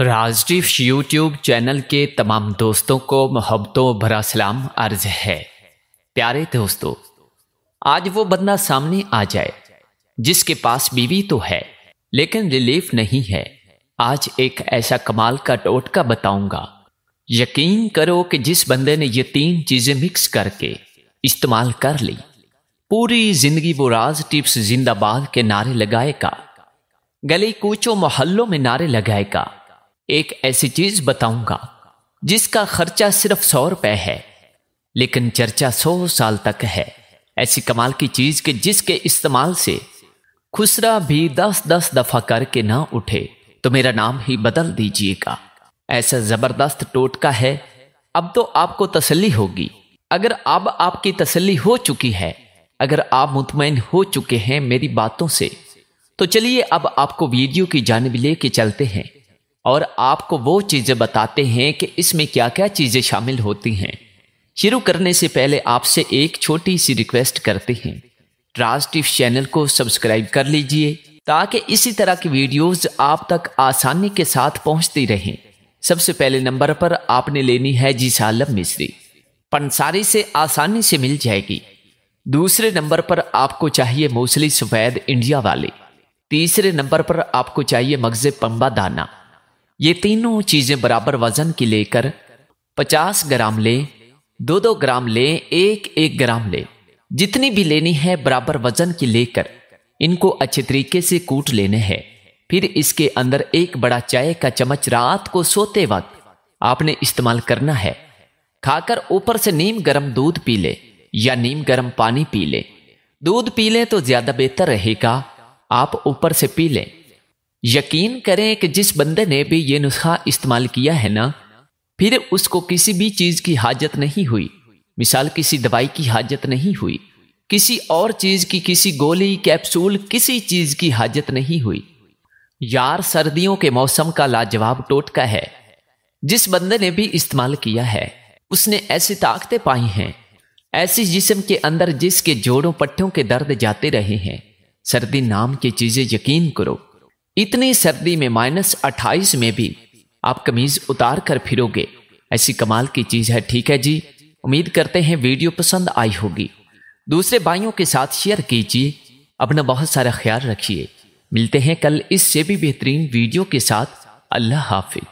Rajdeep YouTube channel के तमाम दोस्तों को मोहब्बतों भरा सलाम अर्ज है प्यारे दोस्तों आज वो बंदा सामने आ जाए जिसके पास बीवी तो है लेकिन रिलीफ नहीं है आज एक ऐसा कमाल का टोटका बताऊंगा यकीन करो कि जिस बंदे ने ये तीन चीजें मिक्स करके इस्तेमाल कर ली पूरी जिंदगी वो राज टिप्स जिंदाबाद के नारे लगाएगा गली कूचों मोहल्लों में नारे लगाएगा एक ऐसी चीज बताऊंगा जिसका खर्चा सिर्फ सौ रुपए है लेकिन चर्चा सौ साल तक है ऐसी कमाल की चीज के जिसके इस्तेमाल से खुसरा भी दस दस दफा करके ना उठे तो मेरा नाम ही बदल दीजिएगा ऐसा जबरदस्त टोटका है अब तो आपको तसल्ली होगी अगर अब आपकी तसल्ली हो चुकी है अगर आप मुतमिन हो चुके हैं मेरी बातों से तो चलिए अब आपको वीडियो की जानब लेके चलते हैं और आपको वो चीज़ें बताते हैं कि इसमें क्या क्या चीज़ें शामिल होती हैं शुरू करने से पहले आपसे एक छोटी सी रिक्वेस्ट करते हैं ट्रांसटिव चैनल को सब्सक्राइब कर लीजिए ताकि इसी तरह की वीडियोस आप तक आसानी के साथ पहुंचती रहें सबसे पहले नंबर पर आपने लेनी है जी सालम मिश्री पंसारी से आसानी से मिल जाएगी दूसरे नंबर पर आपको चाहिए मूसली सफेद इंडिया वाले तीसरे नंबर पर आपको चाहिए मगज़ पम्बा दाना ये तीनों चीजें बराबर वजन की लेकर 50 ग्राम ले दो दो ग्राम ले एक एक ग्राम ले जितनी भी लेनी है बराबर वजन की लेकर इनको अच्छे तरीके से कूट लेने हैं फिर इसके अंदर एक बड़ा चाय का चम्मच रात को सोते वक्त आपने इस्तेमाल करना है खाकर ऊपर से नीम गर्म दूध पी ले या नीम गर्म पानी पी ले दूध पी लें तो ज्यादा बेहतर रहेगा आप ऊपर से पी लें यकीन करें कि जिस बंदे ने भी ये नुस्खा इस्तेमाल किया है ना फिर उसको किसी भी चीज़ की हाजत नहीं हुई मिसाल किसी दवाई की हाजत नहीं हुई किसी और चीज़ की किसी गोली कैप्सूल किसी चीज़ की हाजत नहीं हुई यार सर्दियों के मौसम का लाजवाब टोटका है जिस बंदे ने भी इस्तेमाल किया है उसने ऐसी ताकतें पाई हैं ऐसी जिसम के अंदर जिसके जोड़ों पट्टों के दर्द जाते रहे हैं सर्दी नाम की चीज़ें यकीन करो इतनी सर्दी में माइनस अट्ठाईस में भी आप कमीज उतार कर फिरोगे ऐसी कमाल की चीज है ठीक है जी उम्मीद करते हैं वीडियो पसंद आई होगी दूसरे भाइयों के साथ शेयर कीजिए अपना बहुत सारा ख्याल रखिए मिलते हैं कल इससे भी बेहतरीन वीडियो के साथ अल्लाह हाफिज